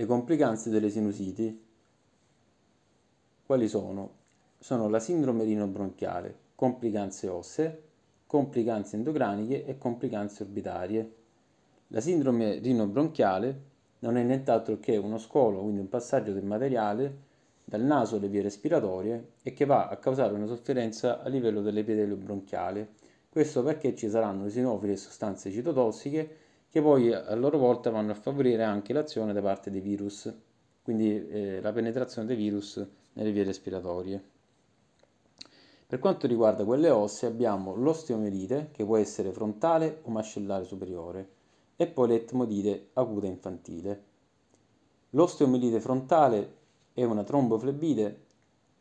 Le complicanze delle sinusiti quali sono? Sono la sindrome rinobronchiale, complicanze ossee, complicanze endocraniche e complicanze orbitarie. La sindrome rinobronchiale non è nient'altro che uno scolo, quindi un passaggio del materiale dal naso alle vie respiratorie e che va a causare una sofferenza a livello dell'epitelio bronchiale. Questo perché ci saranno esinofili e sostanze citotossiche che poi a loro volta vanno a favorire anche l'azione da parte dei virus, quindi eh, la penetrazione dei virus nelle vie respiratorie. Per quanto riguarda quelle ossee abbiamo l'osteomielite che può essere frontale o mascellare superiore e poi l'etmodite acuta infantile. L'osteomielite frontale è una tromboflebite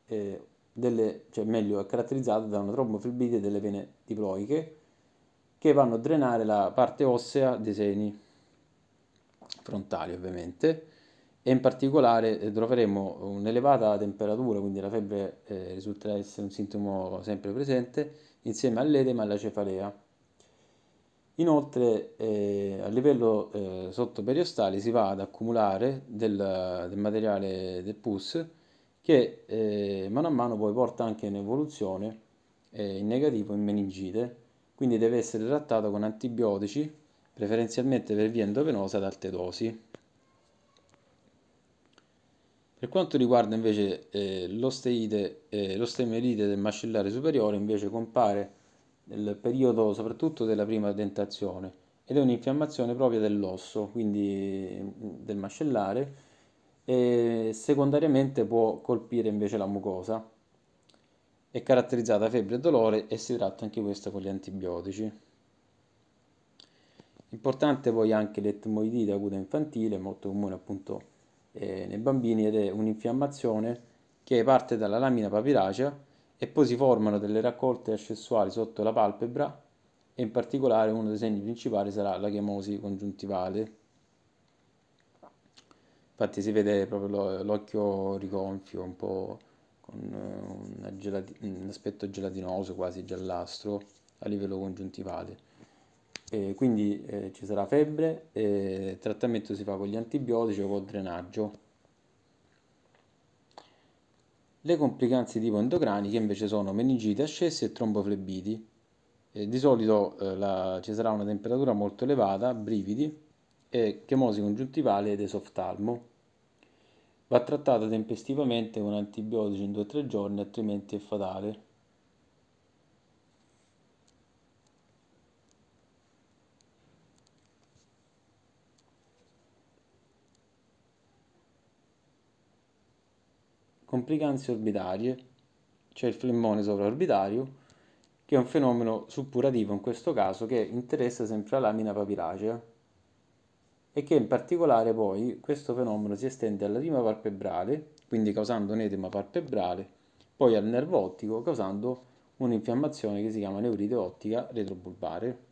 eh, delle, cioè meglio è caratterizzata da una tromboflebite delle vene diploiche che vanno a drenare la parte ossea dei seni frontali ovviamente e in particolare eh, troveremo un'elevata temperatura, quindi la febbre eh, risulterà essere un sintomo sempre presente, insieme all'edema e alla cefalea. Inoltre eh, a livello eh, sottoperiostale si va ad accumulare del, del materiale del pus che eh, mano a mano poi porta anche in evoluzione eh, in negativo in meningite quindi deve essere trattato con antibiotici, preferenzialmente per via endovenosa ad alte dosi. Per quanto riguarda invece eh, e eh, l'ostemerite del mascellare superiore, invece compare nel periodo soprattutto della prima dentazione ed è un'infiammazione propria dell'osso, quindi mm, del mascellare, e secondariamente può colpire invece la mucosa è caratterizzata da febbre e dolore e si tratta anche questo con gli antibiotici. Importante poi anche l'etmoidite acuta infantile, molto comune appunto eh, nei bambini ed è un'infiammazione che parte dalla lamina papiracea e poi si formano delle raccolte ascessuali sotto la palpebra e in particolare uno dei segni principali sarà la chemosi congiuntivale. Infatti si vede proprio l'occhio rigonfio, un po' con gelati- un aspetto gelatinoso, quasi giallastro, a livello congiuntivale. E quindi eh, ci sarà febbre, e il trattamento si fa con gli antibiotici o col drenaggio. Le complicanze tipo endocraniche invece sono meningite ascessi e tromboflebiti. E di solito eh, la, ci sarà una temperatura molto elevata, brividi, e chemosi congiuntivale ed esoftalmo. Va trattata tempestivamente con antibiotici in 2-3 giorni, altrimenti è fatale. Complicanze orbitarie, c'è il flemmone sovraorbitario, che è un fenomeno suppurativo in questo caso che interessa sempre la lamina papiracea e che in particolare poi questo fenomeno si estende alla rima palpebrale, quindi causando un edema palpebrale, poi al nervo ottico causando un'infiammazione che si chiama neurite ottica retrobulbare.